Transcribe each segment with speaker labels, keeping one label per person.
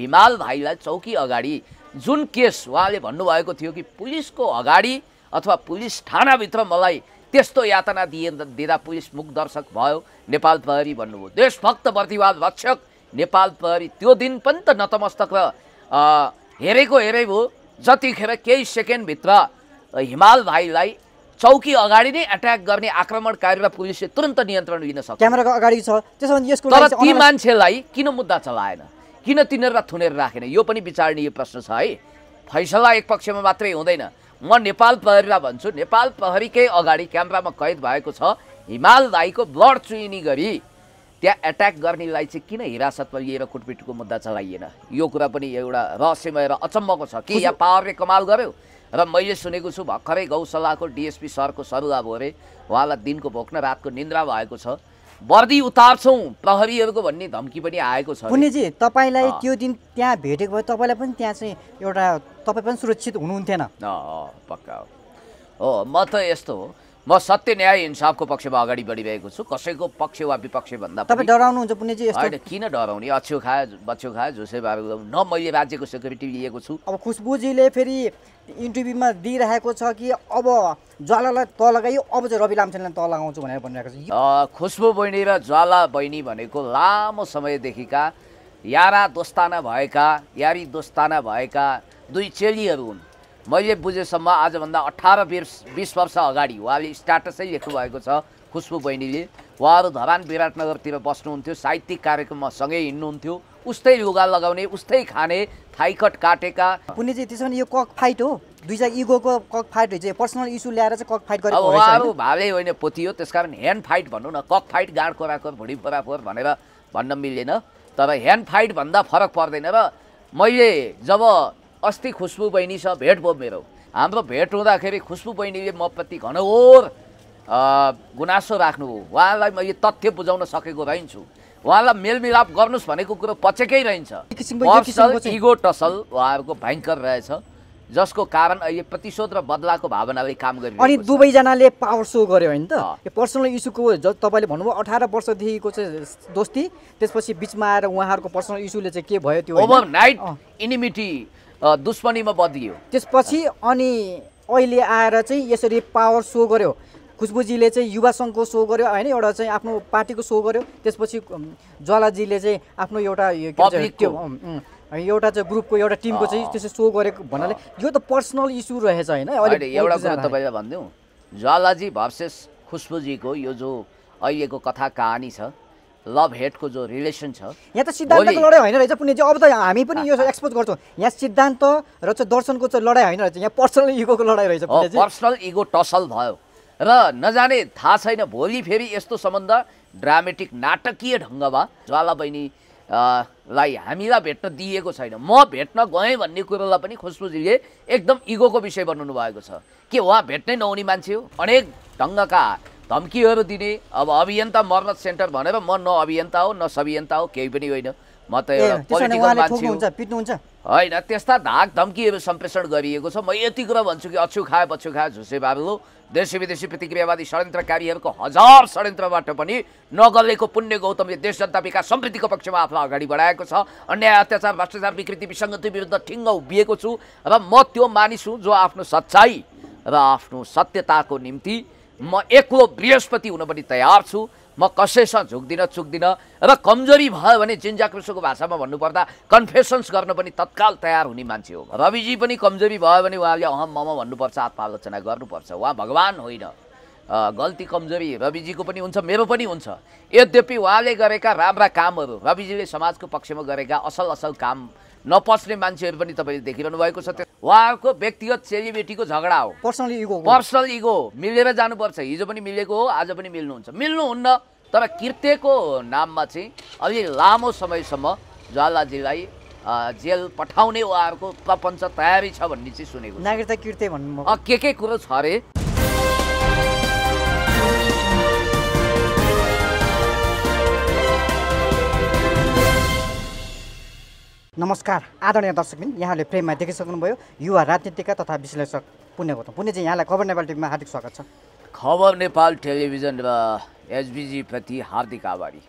Speaker 1: हिमाल भाइलाई चौकी अगाडि जुन केस उहाँले भन्नुभएको थियो कि पुलिसको अगाडि अथवा पुलिस थानाभित्र मलाई त्यस्तो यातना दिए दिँदा पुलिस मुख दर्शक भयो नेपाल प्रहरी भन्नुभयो देशभक्त प्रतिवाद रक्षक नेपाल प्रहरी त्यो दिन पनि त नतमस्तक र हेरेको हेरै भयो जतिखेर केही सेकेन्डभित्र हिमाल भाइलाई चौकी अगाडि नै एट्याक गर्ने आक्रमणकारीलाई पुलिसले तुरन्त नियन्त्रण लिन सक्छ
Speaker 2: क्यामेराको अगाडि छ त्यसो भने यसको तर ती
Speaker 1: मान्छेलाई किन मुद्दा चलाएन किन तिनीहरूलाई थुनेर राखेन यो पनि विचारणीय प्रश्न छ है फैसला एक पक्षमा मात्रै हुँदैन म नेपाल प्रहरीलाई भन्छु नेपाल प्रहरीकै अगाडि क्यामरामा कैद भएको छ हिमाल दाईको ब्लड चुइनी गरी त्यहाँ एट्याक गर्नेलाई चाहिँ किन हिरासतमा लिएर कुटपिटको मुद्दा चलाइएन यो कुरा पनि एउटा रहस्यमय र अचम्मको छ कि यहाँ पावरले कमाल गर्यो र मैले सुनेको छु भर्खरै गौशालाको डिएसपी सरको सरुवा भोरे उहाँलाई दिनको भोक्न रातको निन्द्रा भएको छ वर्दी उतार्छौँ प्रहरीहरूको भन्ने धम्की पनि आएको छ पुण्यजी
Speaker 2: तपाईँलाई त्यो दिन त्यहाँ भेटेको भए तपाईँलाई पनि त्यहाँ चाहिँ एउटा तपाईँ पनि सुरक्षित हुनुहुन्थेन
Speaker 1: पक्का हो हो म त यस्तो हो म सत्य न्याय इन्साफको पक्षमा अगाडि बढिरहेको छु कसैको पक्ष वा विपक्ष भन्दा तपाईँ
Speaker 2: डराउनुहुन्छ पुण्यजी होइन
Speaker 1: किन डराउने अछ्यो खायो बच्चो खायो झुसे भएको न मैले राज्यको सेक्युरिटी लिएको छु
Speaker 2: अब खुसबुजीले फेरि इन्टरभ्यूमा दिइरहेको छ कि अब ज्वालालाई तल लगायो अब चाहिँ रवि लामसेनलाई तल लगाउँछु भनेर भनिरहेको
Speaker 1: छ खुसबु बहिनी र ज्वाला बहिनी भनेको लामो समयदेखिका यारा दोस्ताना भएका यारी दोस्ताना भएका दुई चेलीहरू हुन् मैले बुझेसम्म आजभन्दा अठार वर्ष बिस वर्ष अगाडि उहाँले स्टाटसै लेख्नुभएको छ खुसबु बहिनीले उहाँहरू धरान विराटनगरतिर बस्नुहुन्थ्यो साहित्यिक कार्यक्रममा सँगै हिँड्नुहुन्थ्यो उस्तै लुगा लगाउने उस्तै खाने थाइकट काटेका चाहिँ
Speaker 2: त्यसो भने यो कक फाइट हो दुईजना इगोको कक फाइट चाहिँ पर्सनल इस्यु ल्याएर चाहिँ कक फाइट गरेको उहाँहरू
Speaker 1: भावै होइन पोथी हो त्यस कारण ह्यान्ड फाइट भनौँ न कक फाइट गाँड कोराकोर भुँडी कोराकोर भनेर भन्न मिल्दैन तर ह्यान्ड फाइट भन्दा फरक पर्दैन र मैले जब अस्ति खुसबु बहिनीसँग भेट भयो मेरो हाम्रो भेट हुँदाखेरि खुसबु बहिनीले मप्रति प्रति घनघोर गुनासो राख्नु हो उहाँलाई मैले तथ्य बुझाउन सकेको रहन्छु उहाँलाई मेलमिलाप गर्नुहोस् भनेको कुरो पचेकै रहन्छ इगो टसल उहाँहरूको भयङ्कर रहेछ जसको कारण अहिले प्रतिशोध र बदलाको भावनाले काम गरिरहेको अनि
Speaker 2: दुवैजनाले पावर सो गर्यो होइन त यो पर्सनल इस्युको ज तपाईँले भन्नुभयो अठार वर्षदेखिको चाहिँ दोस्ती त्यसपछि बिचमा आएर उहाँहरूको पर्सनल इस्युले चाहिँ के भयो त्यो ओभर
Speaker 1: नाइट इनिमिटी दुश्मनीमा बदलियो
Speaker 2: त्यसपछि अनि अहिले आएर चाहिँ यसरी पावर सो गर्यो खुसबुजीले चाहिँ युवा सङ्घको सो गर्यो होइन एउटा चाहिँ आफ्नो पार्टीको सो गर्यो त्यसपछि ज्वालाजीले चाहिँ आफ्नो एउटा त्यो
Speaker 1: एउटा चाहिँ ग्रुपको एउटा टिमको चाहिँ त्यसरी सो गरेको भन्नाले यो त पर्सनल इस्यु रहेछ होइन एउटा कुरा तपाईँलाई भनिदिउँ ज्वालाजी भर्सेस खुसबुजीको यो जो अहिलेको कथा कहानी छ लभ हेटको जो रिलेसन छ यहाँ
Speaker 2: त सिद्धान्तको लडाइँ होइन रहेछ पुण्यजी अब त हामी पनि यो एक्सपोज गर्छौँ यहाँ सिद्धान्त र चाहिँ दर्शनको चाहिँ लडाइँ होइन रहेछ यहाँ पर्सनल इगोको लडाइँ रहेछ पर्सनल
Speaker 1: इगो टसल भयो र नजाने थाहा छैन भोलि फेरि यस्तो सम्बन्ध ड्रामेटिक नाटकीय ढङ्गमा ज्वाला बहिनी लाई हामीलाई भेट्न दिएको छैन म भेट्न गएँ भन्ने कुरोलाई पनि खुसबुजीले एकदम इगोको विषय बनाउनु भएको छ के उहाँ भेट्नै नहुने मान्छे हो अनेक ढङ्गका धम्कीहरू दिने अब अभियन्ता मर्मत सेन्टर भनेर म न अभियन्ता हो न सभियन्ता हो केही पनि होइन म त एउटा होइन त्यस्ता धाक धम्कीहरू सम्प्रेषण गरिएको छ म यति कुरा भन्छु कि अछु खाए पछु खाए झुसे बाबु देशी विदेशी प्रतिक्रियावादी षड्यन्त्रकारीहरूको हजार षड्यन्त्रबाट पनि नगलेको पुण्य गौतमले देश जनता विकास समृद्धिको पक्षमा आफूलाई अगाडि बढाएको छ अन्याय अत्याचार भ्रष्टाचार विकृति विसङ्गति विरुद्ध ठिङ्ग उभिएको छु र म त्यो मानिस हुँ जो आफ्नो सच्चाइ र आफ्नो सत्यताको निम्ति म एक्लो बृहस्पति हुन पनि तयार छु म कसैसँग झुक्दिनँ चुक्दिनँ र कमजोरी भयो भने जिन्जाकृष्णको भाषामा भन्नुपर्दा कन्फेसन्स गर्न पनि तत्काल तयार हुने मान्छे हो रविजी पनि कमजोरी भयो भने उहाँले अहम मम भन्नुपर्छ आत्मालोचना गर्नुपर्छ उहाँ भगवान् होइन गल्ती कमजोरी रविजीको पनि हुन्छ मेरो पनि हुन्छ यद्यपि उहाँले गरेका राम्रा कामहरू रविजीले समाजको पक्षमा गरेका असल असल काम नपस्ने मान्छेहरू पनि तपाईँले देखिरहनु भएको छ त्यो उहाँको व्यक्तिगत चेलीबेटीको झगडा हो पर्सनल इगो पर्सनल इगो मिलेर जानुपर्छ हिजो पनि मिलेको हो आज पनि मिल्नुहुन्छ मिल्नुहुन्न तर कृत्यको नाममा चाहिँ अलि लामो समयसम्म ज्वालाजीलाई जेल पठाउने उहाँहरूको प्रपञ्च तयारी छ भन्ने चाहिँ सुनेको नागरिकता कृत्य भन्नु के के कुरो छ अरे नमस्कार
Speaker 2: आदरणीय दर्शकबिन यहाँले प्रेममा देखिसक्नुभयो युवा राजनीतिका तथा विश्लेषक पुण्य गौतम पुण्यजी यहाँलाई खबर नेपाल टिभीमा हार्दिक स्वागत छ
Speaker 1: खबर नेपाल टेलिभिजन र प्रति हार्दिक आभारी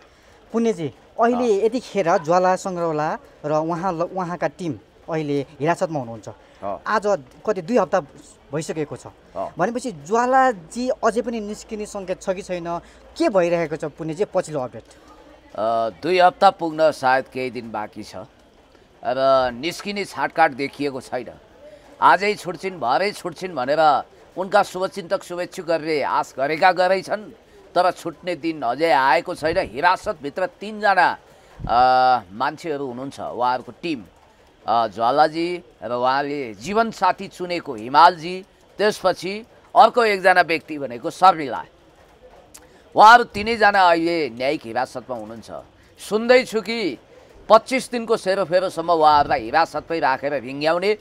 Speaker 2: पुण्यजी अहिले यतिखेर ज्वाला सङ्ग्रहला र उहाँ उहाँका टिम अहिले हिरासतमा हुनुहुन्छ आज कति दुई हप्ता भइसकेको छ भनेपछि ज्वालाजी अझै पनि निस्किने सङ्केत छ कि छैन के भइरहेको छ पुण्यजी पछिल्लो
Speaker 1: अपडेट दुई हप्ता पुग्न सायद केही दिन बाँकी छ र निस्किने छाटकाट देखिएको छैन आजै छुट्छिन् भरै छुट्छिन् भनेर उनका शुभचिन्तक शुभेच्छुकहरूले आश गरेका गरै छन् तर छुट्ने दिन अझै आएको छैन हिरासतभित्र तिनजना मान्छेहरू हुनुहुन्छ उहाँहरूको टिम ज्वालाजी र उहाँले जीवनसाथी चुनेको हिमालजी त्यसपछि अर्को एकजना व्यक्ति भनेको शर्मिला उहाँहरू तिनैजना अहिले न्यायिक हिरासतमा हुनुहुन्छ सुन्दैछु कि पच्चिस दिनको सेरोफेरोसम्म उहाँहरूलाई हिरासतमै राखेर भिङ्ग्याउने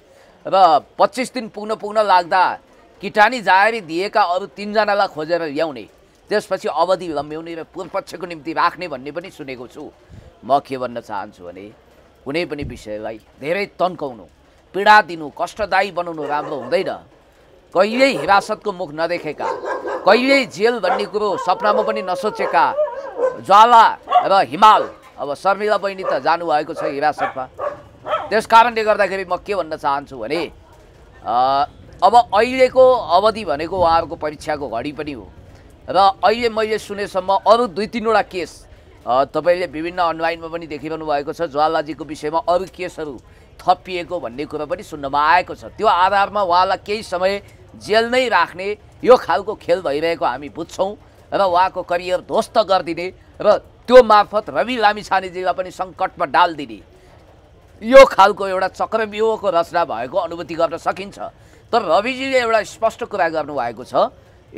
Speaker 1: र पच्चिस दिन पुग्न पुग्न लाग्दा किटानी जारी दिएका अरू तिनजनालाई खोजेर ल्याउने त्यसपछि अवधि लम्ब्याउने र पूर्वपक्षको निम्ति राख्ने भन्ने पनि सुनेको छु म के भन्न चाहन्छु भने कुनै पनि विषयलाई धेरै तन्काउनु पीडा दिनु कष्टदायी बनाउनु राम्रो हुँदैन कहिल्यै हिरासतको मुख नदेखेका कहिल्यै जेल भन्ने कुरो सपनामा पनि नसोचेका ज्वाला र हिमाल अब शर्मिला बहिनी त जानुभएको छ हिरासतमा त्यस कारणले गर्दाखेरि म के भन्न चाहन्छु भने अब अहिलेको अवधि भनेको उहाँहरूको परीक्षाको घडी पनि हो र अहिले मैले सुनेसम्म अरू दुई तिनवटा केस तपाईँले विभिन्न अनलाइनमा पनि देखिरहनु भएको छ ज्वालाजीको विषयमा अरू केसहरू थपिएको भन्ने कुरा पनि सुन्नमा आएको छ त्यो आधारमा उहाँलाई केही समय जेल नै राख्ने यो खालको खेल भइरहेको हामी बुझ्छौँ र उहाँको करियर ध्वस्त गरिदिने र त्यो मार्फत रवि लामिछानेजीलाई पनि सङ्कटमा डालिदिने यो खालको एउटा चक्रव्यूहको रचना भएको अनुभूति गर्न सकिन्छ तर रविजीले एउटा स्पष्ट कुरा गर्नुभएको छ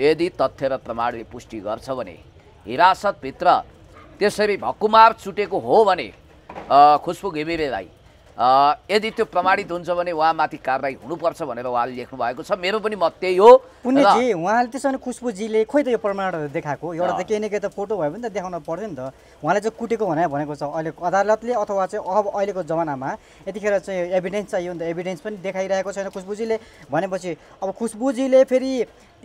Speaker 1: यदि तथ्य र प्रमाणले पुष्टि गर्छ भने हिरासतभित्र त्यसरी भक्कुमार छुटेको हो भने खुसबु घिमिरेलाई यदि त्यो प्रमाणित हुन्छ भने उहाँमाथि कारवाही हुनुपर्छ भनेर उहाँले लेख्नु भएको छ मेरो पनि मत त्यही हो पुण्यजी
Speaker 2: उहाँले त्यसो भने खुसबुजीले खोइ त यो प्रमाणहरू देखाएको एउटा त केही न केही त फोटो भयो भने त देखाउनु पर्थ्यो नि त उहाँले चाहिँ कुटेको भनेर भनेको छ अहिले अदालतले अथवा चाहिँ अब अहिलेको जमानामा यतिखेर चाहिँ एभिडेन्स चाहियो भने त एभिडेन्स पनि देखाइरहेको छैन खुसबुजीले भनेपछि अब खुसबुजीले फेरि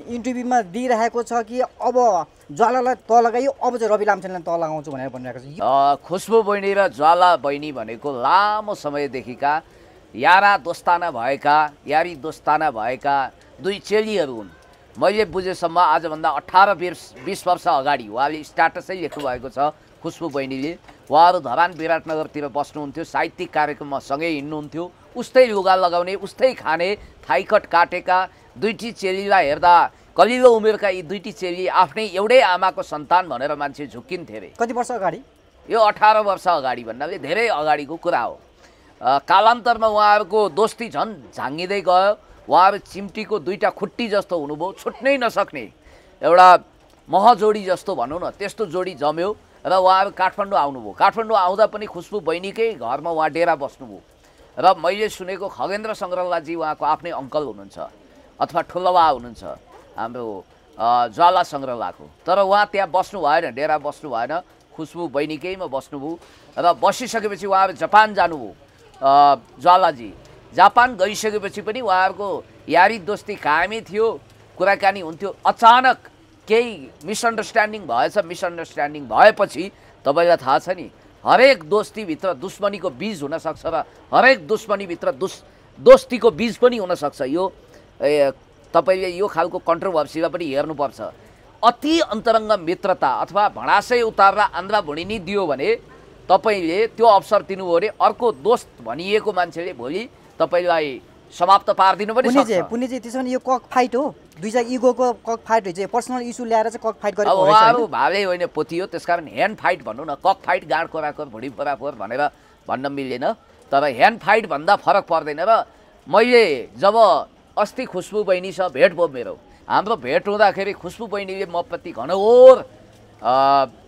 Speaker 2: इन्टरभ्यूमा दिइरहेको छ कि अब ज्वालालाई तल लगाइयो अब चाहिँ रवि लामछानेलाई तल लगाउँछु भनेर भनिरहेको
Speaker 1: छ खुसबु बहिनी र ज्वाला बहिनी भनेको लामो समयदेखिका यारा दोस्ताना भएका यारी दोस्ताना भएका दुई चेलीहरू हुन् मैले बुझेसम्म आजभन्दा अठार वर्ष बिस वर्ष अगाडि उहाँले स्ट्याटसै लेख्नुभएको छ खुसबु बहिनीले उहाँहरू धरान विराटनगरतिर बस्नुहुन्थ्यो साहित्यिक कार्यक्रममा सँगै हिँड्नुहुन्थ्यो उस्तै लुगा लगाउने उस्तै खाने थाइकट काटेका दुईटी चेलीलाई हेर्दा कलिलो उमेरका यी दुईटी चेली आफ्नै एउटै आमाको सन्तान भनेर मान्छे झुक्किन्थे अरे कति वर्ष अगाडि यो अठार वर्ष अगाडि भन्नाले धेरै अगाडिको कुरा हो कालान्तरमा उहाँहरूको दोस्ती झन् झाँगिँदै गयो उहाँहरू चिम्टीको दुईवटा खुट्टी जस्तो हुनुभयो छुट्नै नसक्ने एउटा महजोडी जस्तो भनौँ न त्यस्तो जोडी जम्यो र उहाँहरू काठमाडौँ आउनुभयो काठमाडौँ आउँदा पनि खुसबु बहिनीकै घरमा उहाँ डेरा बस्नुभयो र मैले सुनेको खगेन्द्र सङ्ग्रलाजी उहाँको आफ्नै अङ्कल हुनुहुन्छ अथवा ठुलवा हुनुहुन्छ हाम्रो ज्वाला सङ्ग्रहलाको तर उहाँ त्यहाँ बस्नु भएन डेरा बस्नु भएन खुसबु बहिनीकैमा बस्नुभयो र बसिसकेपछि उहाँ जापान जानुभयो ज्वालाजी जापान गइसकेपछि पनि उहाँहरूको यारी दोस्ती कायमै थियो कुराकानी हुन्थ्यो अचानक केही मिसअन्डरस्ट्यान्डिङ भएछ मिसअन्डरस्ट्यान्डिङ भएपछि तपाईँलाई थाहा छ नि हरेक दोस्तीभित्र दुश्मनीको बीज हुनसक्छ र हरेक दुश्मनीभित्र दुस् दोस्तीको बीज पनि हुनसक्छ यो तपाईँले यो खालको कन्ट्रोभर्सीमा पनि हेर्नुपर्छ अति अन्तरङ्ग मित्रता अथवा भडासै उतार्दा आन्द्रा भुँडिनी दियो भने तपाईँले त्यो अवसर दिनुभयो भने अर्को दोस्त भनिएको मान्छेले भोलि तपाईँलाई समाप्त पारिदिनु पनि
Speaker 2: पुनिजी त्यसो भने यो कक फाइट हो दुईजना इगोको कक फाइट हुन्छ पर्सनल इस्यु ल्याएर चाहिँ कक फाइट गरेको उहाँहरू
Speaker 1: भाले होइन पोथी हो त्यस कारण ह्यान्ड फाइट भनौँ न कक फाइट गाड कोराको भुँडी फोराफोर भनेर भन्न मिल्दैन तर ह्यान्ड फाइट भन्दा फरक पर्दैन र मैले जब अस्ति खुसबु बहिनी छ भेट भयो मेरो हाम्रो भेट हुँदाखेरि खुसबु बहिनीले म प्रति घनघोर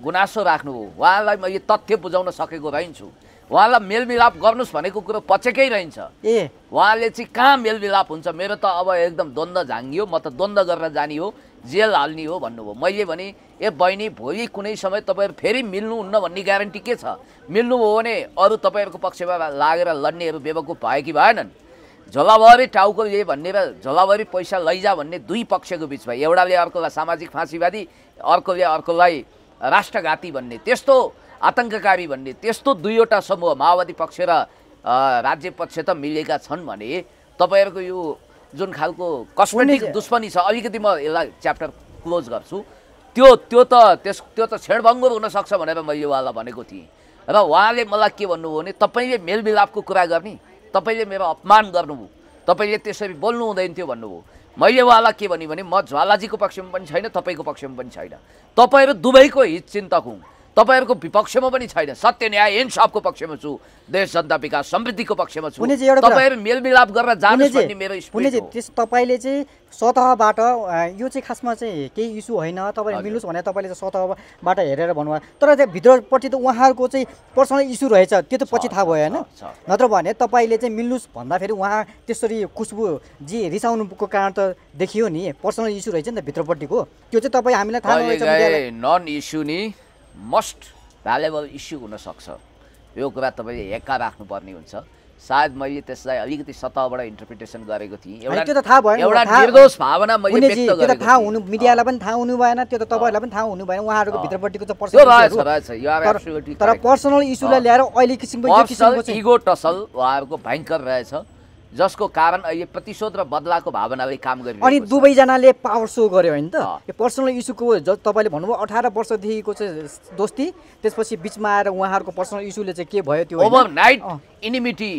Speaker 1: गुनासो राख्नुभयो उहाँलाई मैले तथ्य बुझाउन सकेको रहन्छु उहाँलाई मेलमिलाप गर्नुहोस् भनेको कुरो पचेकै रहन्छ ए उहाँले चाहिँ कहाँ मेलमिलाप हुन्छ मेरो त अब एकदम द्वन्द्व झाङ्गियो म त द्वन्द्व गरेर जाने हो जेल हाल्ने हो भन्नुभयो मैले भने ए बहिनी भोलि कुनै समय तपाईँहरू फेरि मिल्नुहुन्न भन्ने ग्यारेन्टी के छ मिल्नुभयो भने अरू तपाईँहरूको पक्षमा लागेर लड्नेहरू बेबकुप भए कि भएनन् झलावरी टाउको ले भन्ने झलावरी पैसा लैजा भन्ने दुई पक्षको बिचमा एउटाले अर्कोलाई सामाजिक फाँसीवादी अर्कोले अर्कोलाई राष्ट्रघाती भन्ने त्यस्तो आतङ्ककारी भन्ने त्यस्तो दुईवटा समूह माओवादी पक्ष र राज्य पक्ष त मिलेका छन् भने तपाईँहरूको यो जुन खालको कस्मेटिक दुश्मनी छ अलिकति म यसलाई च्याप्टर क्लोज गर्छु त्यो त्यो त त्यस त्यो त छेडभङ्गो हुनसक्छ भनेर मैले उहाँलाई भनेको थिएँ र उहाँले मलाई के भन्नुभयो भने तपाईँले मेलमिलापको कुरा गर्ने तपाईँले मेरो अपमान गर्नुभयो तपाईँले त्यसरी बोल्नु हुँदैन थियो भन्नुभयो मैले उहाँलाई के भने म ज्वालाजीको पक्षमा पनि छैन तपाईँको पक्षमा पनि छैन तपाईँहरू दुवैको हित चिन्तक हुँ तपाईँहरूको विपक्षमा पनि छैन सत्य न्याय इन्साफको पक्षमा छु देश जनता विकास समृद्धिको पक्षमा छु तपाईँहरू मेलमिलाप गरेर जानुहोस् मेरो
Speaker 2: तपाईँले चाहिँ सतहबाट यो चाहिँ खासमा चाहिँ केही इस्यु होइन तपाईँले मिल्नुहोस् भनेर तपाईँले सतहबाट हेरेर भन्नुभयो तर चाहिँ भित्रपट्टि त उहाँहरूको चाहिँ पर्सनल इस्यु रहेछ त्यो त पछि थाहा भयो होइन नत्र भने तपाईँले चाहिँ मिल्नुहोस् भन्दाखेरि उहाँ त्यसरी जी रिसाउनुको कारण त देखियो नि पर्सनल इस्यु रहेछ नि त भित्रपट्टिको त्यो चाहिँ तपाईँ हामीलाई थाहा
Speaker 1: नन इस्यु नि मस्ट भ्यालेबल इस्यु हुनसक्छ यो कुरा तपाईँले हेक्का राख्नुपर्ने हुन्छ सायद मैले त्यसलाई अलिकति सतहबाट इन्टरप्रिटेसन गरेको थिएँ एउटा त्यो त थाहा भयो एउटा निर्दोष भावना मैले व्यक्त गरेको
Speaker 2: थाहा हुनु मिडियालाई पनि थाहा हुनु भएन त्यो त तपाईँहरूलाई पनि थाहा हुनु भएन उहाँहरूको भित्रपट्टिको त पर्सनल
Speaker 1: तर पर्सनल इस्युलाई ल्याएर
Speaker 2: अहिले किसिमको
Speaker 1: इगो टसल उहाँहरूको भयङ्कर रहेछ जसको कारण अहिले प्रतिशोध र बदलाको भावनाले काम गरिरहेको अनि
Speaker 2: दुवैजनाले पावर सो गर्यो होइन त यो पर्सनल इस्युको तपाईँले भन्नुभयो अठार वर्षदेखिको चाहिँ दोस्ती त्यसपछि बिचमा आएर उहाँहरूको पर्सनल इस्युले चाहिँ के भयो त्यो ओभरनाइट
Speaker 1: इनिमिटी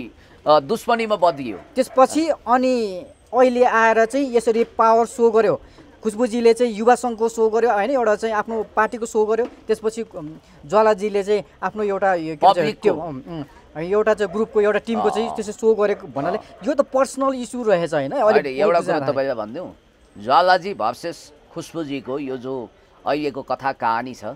Speaker 1: दुश्मनीमा बदलियो
Speaker 2: त्यसपछि अनि अहिले आएर चाहिँ यसरी पावर सो गर्यो खुसबुजीले चाहिँ युवा सङ्घको सो गर्यो होइन एउटा चाहिँ आफ्नो पार्टीको सो गर्यो त्यसपछि ज्वालाजीले चाहिँ आफ्नो एउटा एउटा चाहिँ ग्रुपको एउटा टिमको चाहिँ त्यसै सो गरेको भन्नाले यो त पर्सनल इस्यु रहेछ होइन एउटा कुरा तपाईँलाई
Speaker 1: भनिदिउँ ज्वालाजी भर्सेस खुसबुजीको यो जो अहिलेको कथा कहानी छ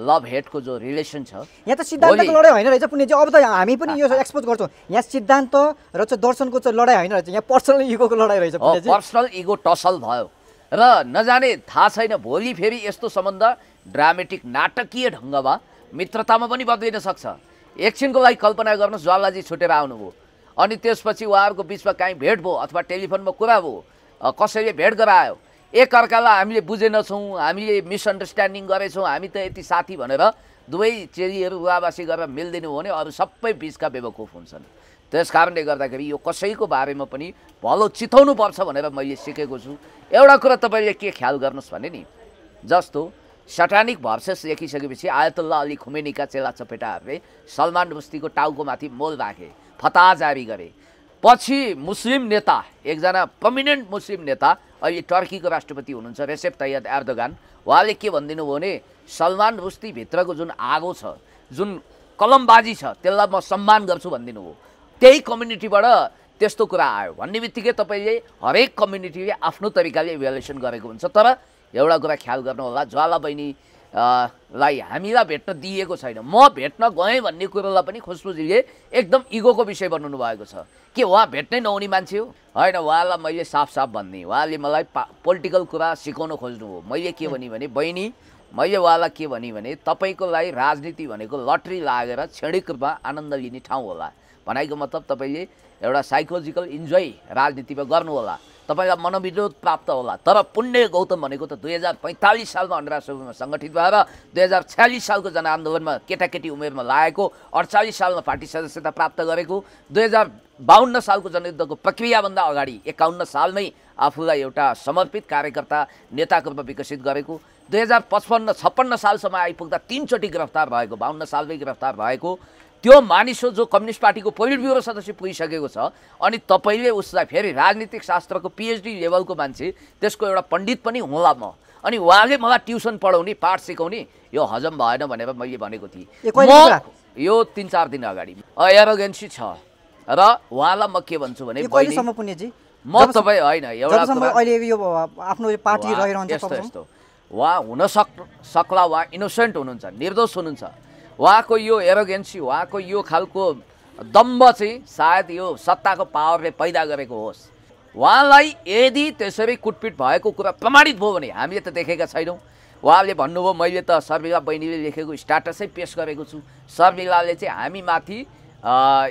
Speaker 1: लभ हेडको जो रिलेसन छ यहाँ त सिद्धान्तको लडाइँ
Speaker 2: होइन रहेछ पुण्यजी अब त हामी पनि यो एक्सपोज गर्छौँ यहाँ सिद्धान्त र चाहिँ दर्शनको चाहिँ लडाइँ होइन रहेछ यहाँ पर्सनल इगोको लडाइँ रहेछ पर्सनल
Speaker 1: इगो टसल भयो र नजाने थाहा छैन भोलि फेरि यस्तो सम्बन्ध ड्रामेटिक नाटकीय ढङ्गमा मित्रतामा पनि बद्लिन सक्छ एकछिनको लागि कल्पना गर्नुहोस् ज्वालाजी छुटेर आउनुभयो अनि त्यसपछि उहाँहरूको बिचमा काहीँ भेट भयो अथवा टेलिफोनमा कुरा भयो कसैले भेट गरायो एकअर्कालाई हामीले बुझेनछौँ हामीले मिसअन्डरस्ट्यान्डिङ गरेछौँ हामी त यति साथी भनेर दुवै चेलीहरू उहाँवासी गरेर मिलिदिनु हो भने अरू सबै बिचका बेवकुफ हुन्छन् त्यस कारणले गर्दाखेरि यो कसैको बारेमा पनि भलो चिताउनु पर्छ भनेर मैले सिकेको छु एउटा कुरा तपाईँले के ख्याल गर्नुहोस् भने नि जस्तो सटानिक भर्सेस लेखिसकेपछि आयतुल्ला अली खुमेनीका चेला चपेटाहरूले सलमान रुस्तीको टाउको माथि मोल राखे फता जारी गरे पछि मुस्लिम नेता एकजना पर्मिनेन्ट मुस्लिम नेता अहिले टर्कीको राष्ट्रपति हुनुहुन्छ रेसेप तैयद एर्दोगान उहाँले के भनिदिनु भयो भने सलमान रुस्तीभित्रको जुन आगो छ जुन कलमबाजी छ त्यसलाई म सम्मान गर्छु भनिदिनु हो त्यही कम्युनिटीबाट त्यस्तो कुरा आयो भन्ने बित्तिकै तपाईँले हरेक कम्युनिटीले आफ्नो तरिकाले इभ्यालुएसन गरेको हुन्छ तर एउटा कुरा ख्याल गर्नुहोला ज्वाला बहिनी लाई हामीलाई भेट्न दिएको छैन म भेट्न गएँ भन्ने कुरोलाई पनि खुसबुजीले एकदम इगोको विषय बनाउनु भएको छ के उहाँ भेट्नै नहुने मान्छे हो होइन उहाँलाई मैले साफ साफ भन्ने उहाँले मलाई पा पोलिटिकल कुरा सिकाउन खोज्नु हो मैले के भने भने बहिनी मैले उहाँलाई के भने भने तपाईँको लागि राजनीति भनेको लटरी लागेर क्षणिक रूपमा आनन्द लिने ठाउँ होला भनाइको मतलब तपाईँले एउटा साइकोलोजिकल इन्जोय राजनीतिमा होला तपाईँलाई मनोविरोध प्राप्त होला तर पुण्य गौतम भनेको त दुई हजार पैँतालिस सालमा अन्डराष्ट्रभूमिमा सङ्गठित भएर दुई हजार छ्यालिस सालको जनआन्दोलनमा केटाकेटी उमेरमा लागेको अडचालिस सालमा पार्टी सदस्यता प्राप्त गरेको दुई हजार बाहन्न सालको जनयुद्धको प्रक्रियाभन्दा अगाडि एकाउन्न सालमै आफूलाई एउटा समर्पित कार्यकर्ता नेताको रूपमा विकसित गरेको दुई हजार पचपन्न छप्पन्न सालसम्म आइपुग्दा तिनचोटि गिरफ्तार भएको बाहन्न सालमै गिरफ्तार भएको त्यो मानिस हो जो कम्युनिस्ट पार्टीको पोलिट ब्युरो सदस्य पुगिसकेको छ अनि तपाईँले उसलाई फेरि राजनीतिक शास्त्रको पिएचडी लेभलको मान्छे त्यसको एउटा पण्डित पनि होला म अनि उहाँले मलाई ट्युसन पढाउने पाठ सिकाउने यो हजम भएन भनेर मैले भनेको थिएँ यो तिन चार दिन अगाडि एरोगेन्सी छ र उहाँलाई म के भन्छु भने
Speaker 2: म
Speaker 1: तपाईँ होइन एउटा यस्तो यस्तो उहाँ हुन सक् सक्ला उहाँ इनोसेन्ट हुनुहुन्छ निर्दोष हुनुहुन्छ उहाँको यो एरोगेन्सी उहाँको यो खालको दम्ब चाहिँ सायद यो सत्ताको पावरले पैदा गरेको होस् उहाँलाई यदि त्यसरी कुटपिट भएको कुरा प्रमाणित भयो भने हामीले त देखेका छैनौँ उहाँले भन्नुभयो मैले त शर्मिला बहिनीले लेखेको स्टाटसै पेस गरेको छु शर्मिलाले चाहिँ हामीमाथि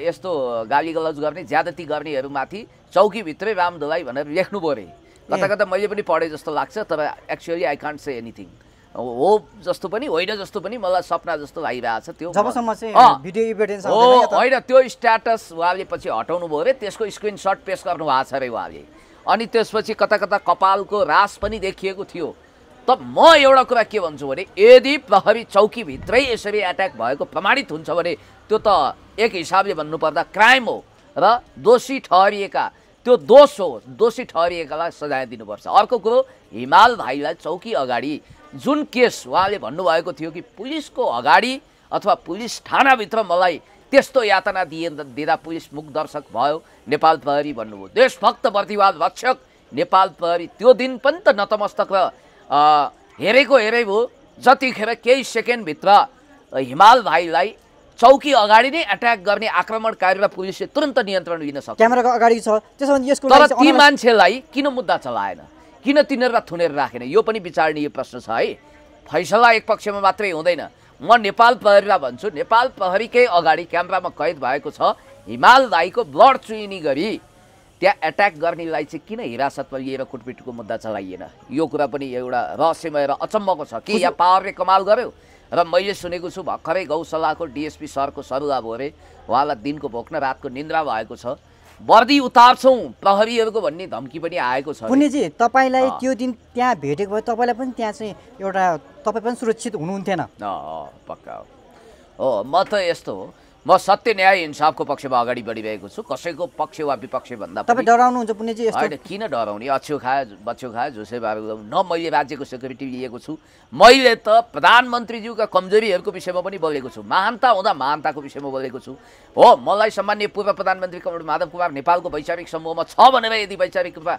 Speaker 1: यस्तो गाली गलज गर्ने ज्यादती गर्नेहरूमाथि चौकीभित्रै रामदोलाई भनेर लेख्नुभयो अरे कता कता मैले पनि पढेँ जस्तो लाग्छ तर actually I can't say anything हो जस्तो पनि होइन जस्तो पनि मलाई सपना जस्तो लागिरहेको छ त्यो जबसम्म चाहिँ
Speaker 2: भिडियो इभिडेन्स होइन
Speaker 1: त्यो स्ट्याटस उहाँले पछि हटाउनु भयो अरे त्यसको स्क्रिनसट पेस गर्नुभएको छ अरे उहाँले अनि त्यसपछि कता कता कपालको रास पनि देखिएको थियो त म एउटा कुरा के भन्छु भने यदि प्रहरी चौकीभित्रै यसरी एट्याक भएको प्रमाणित हुन्छ भने त्यो त एक हिसाबले भन्नुपर्दा क्राइम हो र दोषी ठहरिएका त्यो दोष हो दोषी ठहरिएकालाई सजाय दिनुपर्छ अर्को कुरो हिमाल भाइलाई चौकी अगाडि जुन केस उहाँले भन्नुभएको थियो कि पुलिसको अगाडि अथवा पुलिस थानाभित्र मलाई त्यस्तो यातना दिए दिँदा पुलिस मुख दर्शक भयो नेपाल प्रहरी भन्नुभयो देशभक्त प्रतिवाद रक्षक नेपाल प्रहरी त्यो दिन पनि त नतमस्तक र हेरेको हेरै भयो जतिखेर केही सेकेन्डभित्र हिमाल भाइलाई चौकी अगाडि नै एट्याक गर्ने आक्रमणकारीलाई पुलिसले तुरन्त नियन्त्रण लिन सक्छ
Speaker 2: क्यामेराको अगाडि छ त्यसो भने यसको तर ती
Speaker 1: मान्छेलाई किन मुद्दा चलाएन किन तिनीहरूलाई थुनेर राखेन यो पनि विचारणीय प्रश्न छ है फैसला एक पक्षमा मात्रै हुँदैन म नेपाल प्रहरीलाई भन्छु नेपाल प्रहरीकै अगाडि क्यामरामा कैद भएको छ हिमाल दाईको ब्लड चुइनी गरी त्यहाँ एट्याक गर्नेलाई चाहिँ किन हिरासतमा लिएर कुटपिटको मुद्दा चलाइएन यो कुरा पनि एउटा रहस्यमय र अचम्मको छ कि यहाँ पावरले कमाल गर्यो र मैले सुनेको छु भर्खरै गौशालाको डिएसपी सरको सरुवा भोरे उहाँलाई दिनको भोक्न रातको निन्द्रा भएको छ वर्दी उतार्छौँ प्रहरीहरूको भन्ने धम्की पनि आएको छ पुण्यजी
Speaker 2: तपाईँलाई त्यो दिन त्यहाँ भेटेको भए तपाईँलाई पनि त्यहाँ चाहिँ एउटा तपाईँ पनि सुरक्षित हुनुहुन्थेन
Speaker 1: पक्का हो म त यस्तो हो म सत्य न्याय इन्साफको पक्षमा अगाडि बढिरहेको छु कसैको पक्ष वा विपक्ष भन्दा तपाईँ डराउनुहुन्छ पुण्यजी होइन किन डराउने अछ्यो खायो बच्चो खायो झुसे बाबा न मैले राज्यको सेक्युरिटी लिएको छु मैले त प्रधानमन्त्रीज्यूका कमजोरीहरूको विषयमा पनि बोलेको छु महानता हुँदा महानताको विषयमा बोलेको छु हो मलाई सामान्य पूर्व प्रधानमन्त्री कमल माधव कुमार नेपालको वैचारिक समूहमा छ भनेर यदि वैचारिक रूपमा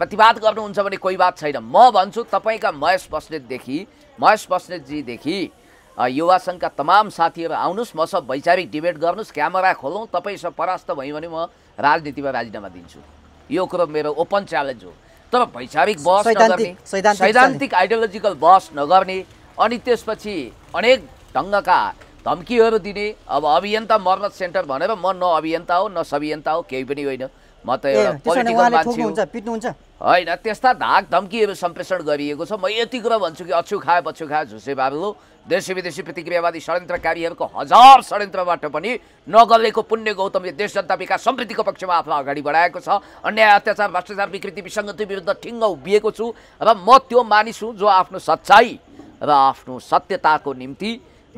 Speaker 1: प्रतिवाद गर्नुहुन्छ भने कोही बात छैन म भन्छु तपाईँका महेश बस्नेतदेखि महेश बस्नेतजीदेखि युवा सङ्घका तमाम साथीहरू आउनुहोस् म सब वैचारिक डिबेट गर्नुहोस् क्यामेरा खोलौँ सब परास्त भयो भने म राजनीतिमा राजीनामा दिन्छु यो कुरो मेरो ओपन च्यालेन्ज हो तर वैचारिक बहस नगर्ने सैद्धान्तिक आइडियोलोजिकल बहस नगर्ने अनि त्यसपछि अनेक ढङ्गका धम्कीहरू दिने अब अभियन्ता मर्मत सेन्टर भनेर म न अभियन्ता हो न सभियन्ता हो केही पनि होइन म त एउटा पोलिटिकल
Speaker 2: मान्छे
Speaker 1: होइन त्यस्ता धाक धम्की सम्प्रेषण गरिएको छ म यति कुरा भन्छु कि अछु खाए पछु खाए झुसे बाबु देशी विदेशी प्रतिक्रियावादी षड्यन्त्रकारीहरूको हजार षड्यन्त्रबाट पनि नगलेको पुण्य गौतमले देश जनता विकास समृद्धिको पक्षमा आफूलाई अगाडि बढाएको छ अन्याय अत्याचार भ्रष्टाचार विकृति विसङ्गति विरुद्ध ठिङ्ग उभिएको छु र म त्यो मानिस हुँ जो आफ्नो सच्चाइ र आफ्नो सत्यताको निम्ति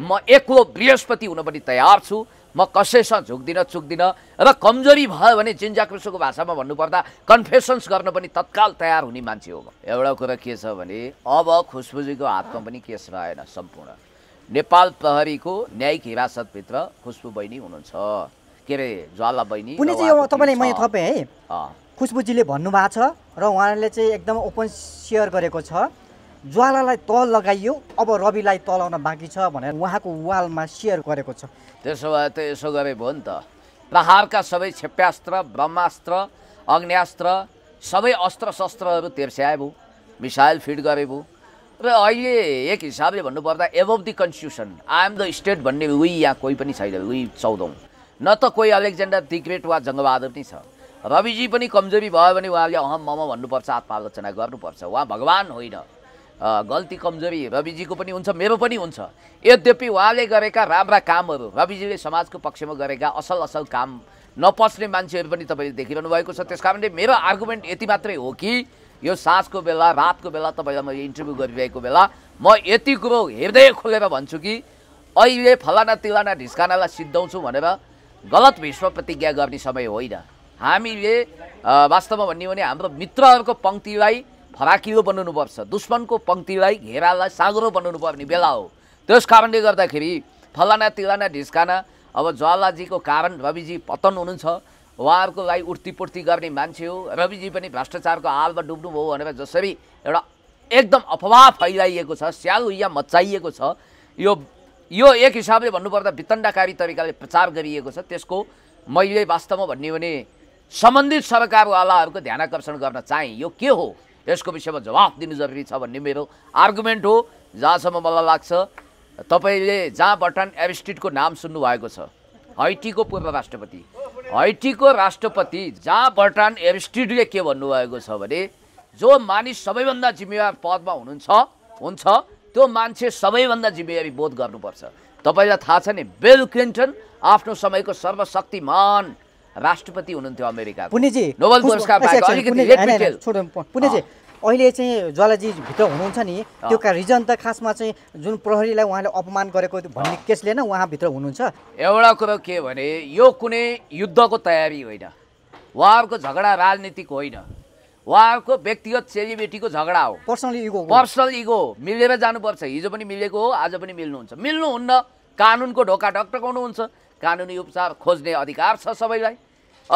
Speaker 1: म एक्लो बृहस्पति हुन पनि तयार छु म कसैसँग झुक्दिनँ चुक्दिनँ र कमजोरी भयो भने जिन्जाक्रुसोको भाषामा भन्नुपर्दा कन्फेसन्स गर्न पनि तत्काल तयार हुने मान्छे हो एउटा कुरा के छ भने अब खुसबुजीको हातमा पनि केस रहेन सम्पूर्ण नेपाल प्रहरीको न्यायिक हिरासतभित्र खुसबु बहिनी हुनुहुन्छ के अरे ज्वाला बहिनी तपाईँलाई मैले थपेँ है
Speaker 2: खुसबुजीले भन्नुभएको छ र उहाँले चाहिँ एकदम ओपन सेयर गरेको छ ज्वालालाई तल लगाइयो अब रविलाई तलाउन बाँकी छ भनेर उहाँको वालमा सेयर गरेको छ
Speaker 1: त्यसो भए त यसो गरे भयो नि त प्रहारका सबै क्षेप्यास्त्र ब्रह्मास्त्र अग्न्यास्त्र सबै अस्त्र शस्त्रहरू तेर्स्याए भयो मिसाइल फिट गरे भयो र अहिले एक हिसाबले भन्नुपर्दा एभभ the constitution I am the state भन्ने उही यहाँ कोही पनि छैन उही चौधौँ न त कोही अलेक्जेन्डर दिग्रेट वा जङ्गबहादुर नै छ रविजी पनि कमजोरी भयो भने उहाँले अहम मम भन्नुपर्छ आत्मालोचना गर्नुपर्छ उहाँ भगवान् होइन गल्ती कमजोरी रविजीको पनि हुन्छ मेरो पनि हुन्छ यद्यपि उहाँले गरेका राम्रा कामहरू रविजीले समाजको पक्षमा गरेका असल असल काम नपस्ने मान्छेहरू पनि तपाईँले देखिरहनु भएको छ त्यस कारणले मेरो आर्गुमेन्ट यति मात्रै हो कि यो साँझको बेला रातको बेला तपाईँलाई मैले इन्टरभ्यू गरिरहेको बेला म यति कुरो हेर्दै खोलेर भन्छु कि अहिले फलाना तिलाना ढिस्कानालाई सिद्धाउँछु भनेर गलत विश्व प्रतिज्ञा गर्ने समय होइन हामीले वास्तवमा भन्यो भने हाम्रो मित्रहरूको पङ्क्तिलाई फराकिलो बनाउनुपर्छ दुश्मनको पङ्क्तिलाई घेरालाई साँगुरो बनाउनु पर्ने बेला हो त्यस कारणले गर्दाखेरि फलाना तिलाना ढिस्काना अब ज्वालाजीको कारण रविजी पतन हुनुहुन्छ उहाँहरूको लागि उर्तिपूर्ति गर्ने मान्छे हो रविजी पनि भ्रष्टाचारको हालमा डुब्नुभयो भनेर जसरी एउटा एकदम अफवाह फैलाइएको छ स्यालुया मचाइएको छ यो यो एक हिसाबले भन्नुपर्दा वितण्डाकारी तरिकाले प्रचार गरिएको छ त्यसको मैले वास्तवमा भन्यो भने सम्बन्धित सरकारवालाहरूको ध्यानकर्षण गर्न चाहेँ यो के हो यसको विषयमा जवाफ दिनु जरुरी छ भन्ने मेरो आर्गुमेन्ट हो जहाँसम्म मलाई लाग्छ तपाईँले जहाँ बटान एभिस्टिटको नाम सुन्नुभएको छ हैटीको पूर्व राष्ट्रपति हैटीको राष्ट्रपति जहाँ बटान एभिस्टिटले के भन्नुभएको छ भने जो मानिस सबैभन्दा जिम्मेवार पदमा हुनुहुन्छ हुन्छ त्यो मान्छे सबैभन्दा जिम्मेवारी बोध गर्नुपर्छ तपाईँलाई थाहा छ नि बिल क्लिन्टन आफ्नो समयको सर्वशक्तिमान राष्ट्रपति हुनुहुन्थ्यो अमेरिका पुनेजी नोबल पुरस्कार पाएको
Speaker 2: अहिले चाहिँ ज्वालाजी भित्र हुनुहुन्छ नि त्यो रिजन त खासमा चाहिँ जुन प्रहरीलाई उहाँले अपमान गरेको भन्ने केसले नै उहाँभित्र हुनुहुन्छ
Speaker 1: एउटा कुरो के भने यो कुनै युद्धको तयारी होइन उहाँहरूको झगडा राजनीतिक होइन उहाँहरूको व्यक्तिगत सेलिब्रेटीको झगडा हो पर्सनल इगो पर्सनल इगो मिलेर जानुपर्छ हिजो पनि मिलेको हो आज पनि मिल्नुहुन्छ मिल्नुहुन्न कानुनको ढोका ढकटकाउनुहुन्छ कानुनी उपचार खोज्ने अधिकार छ सबैलाई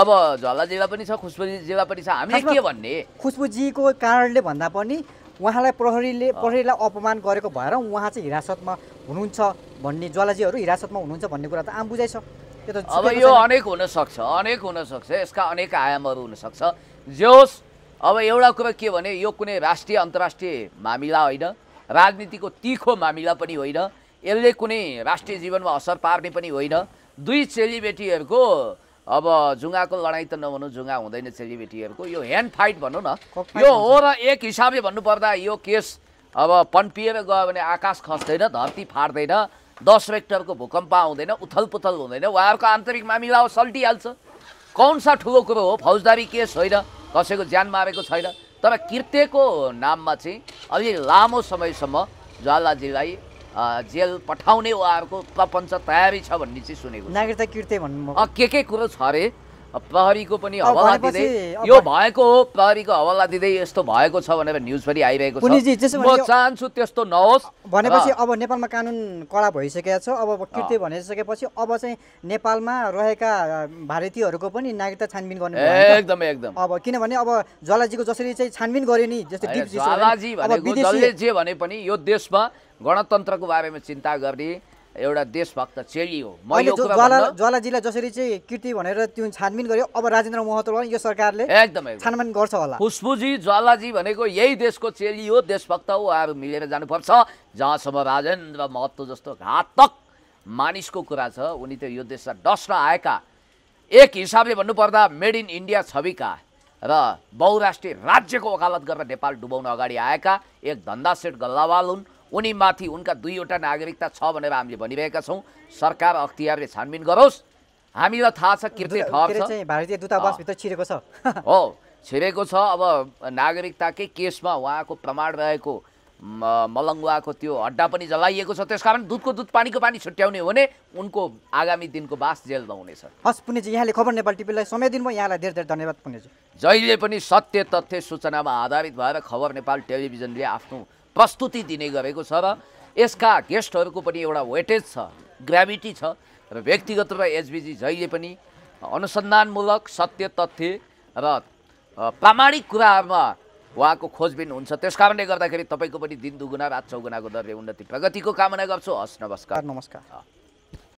Speaker 1: अब जिल्ला पनि छ खुसबुजी जिल्ला पनि छ हामीले के भन्ने
Speaker 2: खुसबुजीको कारणले भन्दा पनि उहाँलाई प्रहरीले प्रहरीलाई अपमान गरेको भएर उहाँ चाहिँ हिरासतमा हुनुहुन्छ भन्ने ज्वालाजीहरू हिरासतमा हुनुहुन्छ भन्ने कुरा त आम बुझाइ छ अब यो
Speaker 1: अनेक हुनसक्छ अनेक हुनसक्छ यसका अनेक आयामहरू हुनसक्छ जे होस् अब एउटा कुरा के भने यो कुनै राष्ट्रिय अन्तर्राष्ट्रिय मामिला होइन राजनीतिको तिखो मामिला पनि होइन यसले कुनै राष्ट्रिय जीवनमा असर पार्ने पनि होइन दुई चेलीबेटीहरूको अब जुङ्गाको लडाइँ त नभनौँ जुङ्गा हुँदैन चेलीबेटीहरूको यो ह्यान्ड फाइट भनौँ न यो हो र एक हिसाबले भन्नुपर्दा यो केस अब पन्पिएर गयो भने आकाश खस्दैन धरती फाट्दैन दस वेक्टरको भूकम्प आउँदैन उथलपुथल हुँदैन उहाँहरूको आन्तरिक मामिला हो सल्टिहाल्छ कौन सा ठुलो कुरो हो फौजदारी केस होइन कसैको ज्यान मारेको छैन तर कृत्यको नाममा चाहिँ अलि लामो समयसम्म ज्वालाजीलाई जेल पठाउने उहाँहरूको प्रपञ्च तयारी छ भन्ने चाहिँ सुनेको नागरिकता कृत्य भन्नु के के कुरो छ अरे प्रहरीको पनि हवाला दिँदै यो भएको हो प्रहरीको हवाला दिँदै यस्तो भएको छ भनेर न्युज पनि आइरहेको छ म चाहन्छु त्यस्तो नहोस् भनेपछि अब
Speaker 2: नेपालमा कानुन कडा भइसकेको छ अब कृत्य भनिसकेपछि अब चाहिँ नेपालमा रहेका भारतीयहरूको पनि नागरिकता छानबिन गर्ने एकदमै एकदम अब किनभने अब ज्वालाजीको जसरी चाहिँ छानबिन गर्यो नि जस्तै
Speaker 1: जे भने पनि यो देशमा गणतन्त्रको बारेमा चिन्ता गर्ने एउटा देशभक्त चेली हो मैले ज्वाला
Speaker 2: ज्वालाजीलाई जसरी चाहिँ कृति भनेर त्यो छानबिन गर्यो अब
Speaker 1: राजेन्द्र महतो यो सरकारले एकदमै छानबिन गर्छ होला खुसबुजी ज्वालाजी भनेको यही देशको चेली हो देशभक्त हो उहाँहरू मिलेर जानुपर्छ जहाँसम्म राजेन्द्र महतो जस्तो घातक मानिसको कुरा छ उनी त यो देशलाई डस्न आएका एक हिसाबले भन्नुपर्दा मेड इन इन्डिया छविका र बहुराष्ट्रिय राज्यको वकालत गरेर नेपाल डुबाउन अगाडि आएका एक धन्दा सेठ गल्लावाल हुन् उनीमाथि उनका दुईवटा नागरिकता छ भनेर हामीले भनिरहेका छौँ सरकार अख्तियारले छानबिन गरोस् हामीलाई थाहा छ के भारतीय दूतावासभित्र
Speaker 2: छिरेको छ
Speaker 1: हो छिरेको छ अब नागरिकताकै केसमा उहाँको प्रमाण रहेको मलङ्गुवाको त्यो हड्डा पनि जलाइएको छ त्यस कारण दुधको दुध पानीको पानी छुट्याउने हो भने उनको आगामी दिनको बास जेलमा हुनेछ
Speaker 2: हस् पुण्यजी यहाँले खबर नेपाल टिभीलाई समय दिनुभयो
Speaker 1: यहाँलाई धेरै धेरै धन्यवाद पुण्यजी जहिले पनि सत्य तथ्य सूचनामा आधारित भएर खबर नेपाल टेलिभिजनले आफ्नो प्रस्तुति दिने गरेको छ र यसका गेस्टहरूको पनि एउटा वेटेज छ ग्राभिटी छ र व्यक्तिगत र एचबिजी जहिले पनि अनुसन्धानमूलक सत्य तथ्य र प्रामाणिक कुराहरूमा उहाँको खोजबिन हुन्छ त्यस कारणले गर्दाखेरि तपाईँको पनि दिन दुगुना रात चौगुनाको दरले उन्नति प्रगतिको कामना गर्छु हस् नमस्कार नमस्कार